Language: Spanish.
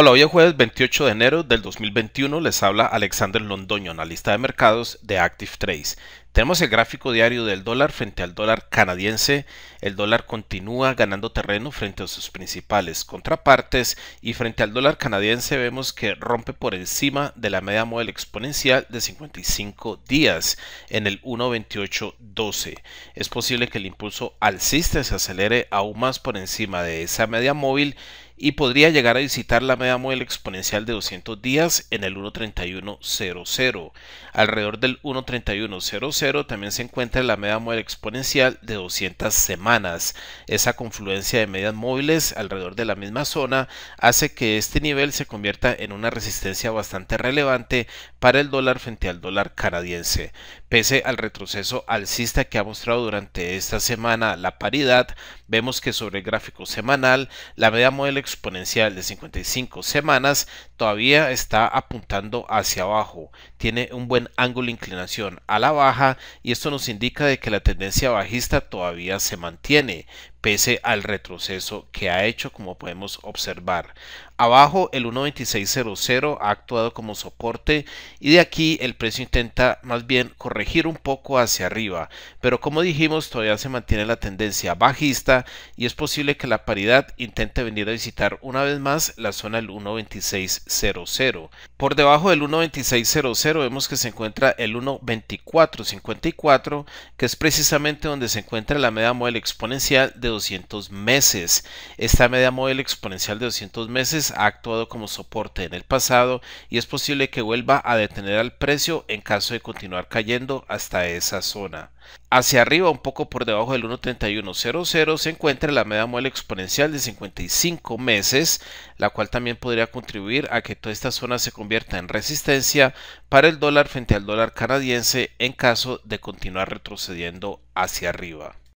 Hola, hoy es jueves 28 de enero del 2021. Les habla Alexander Londoño, analista de mercados de Active Trace. Tenemos el gráfico diario del dólar frente al dólar canadiense. El dólar continúa ganando terreno frente a sus principales contrapartes y frente al dólar canadiense vemos que rompe por encima de la media móvil exponencial de 55 días en el 1.2812. Es posible que el impulso alcista se acelere aún más por encima de esa media móvil y podría llegar a visitar la media móvil exponencial de 200 días en el 1.3100. Alrededor del 1.3100 también se encuentra la media móvil exponencial de 200 semanas. Esa confluencia de medias móviles alrededor de la misma zona hace que este nivel se convierta en una resistencia bastante relevante para el dólar frente al dólar canadiense. Pese al retroceso alcista que ha mostrado durante esta semana la paridad, vemos que sobre el gráfico semanal la media móvil exponencial de 55 semanas todavía está apuntando hacia abajo. Tiene un buen ángulo de inclinación a la baja y esto nos indica de que la tendencia bajista todavía se mantiene, pese al retroceso que ha hecho como podemos observar. Abajo el 1.2600 ha actuado como soporte y de aquí el precio intenta más bien corregir un poco hacia arriba, pero como dijimos todavía se mantiene la tendencia bajista y es posible que la paridad intente venir a visitar una vez más la zona del 1.2600. Por debajo del 1.2600 vemos que se encuentra el 1.2454 que es precisamente donde se encuentra la media móvil exponencial de 200 meses. Esta media móvil exponencial de 200 meses ha actuado como soporte en el pasado y es posible que vuelva a detener al precio en caso de continuar cayendo hasta esa zona. Hacia arriba, un poco por debajo del 1.3100, se encuentra la media móvil exponencial de 55 meses, la cual también podría contribuir a que toda esta zona se convierta en resistencia para el dólar frente al dólar canadiense en caso de continuar retrocediendo hacia arriba.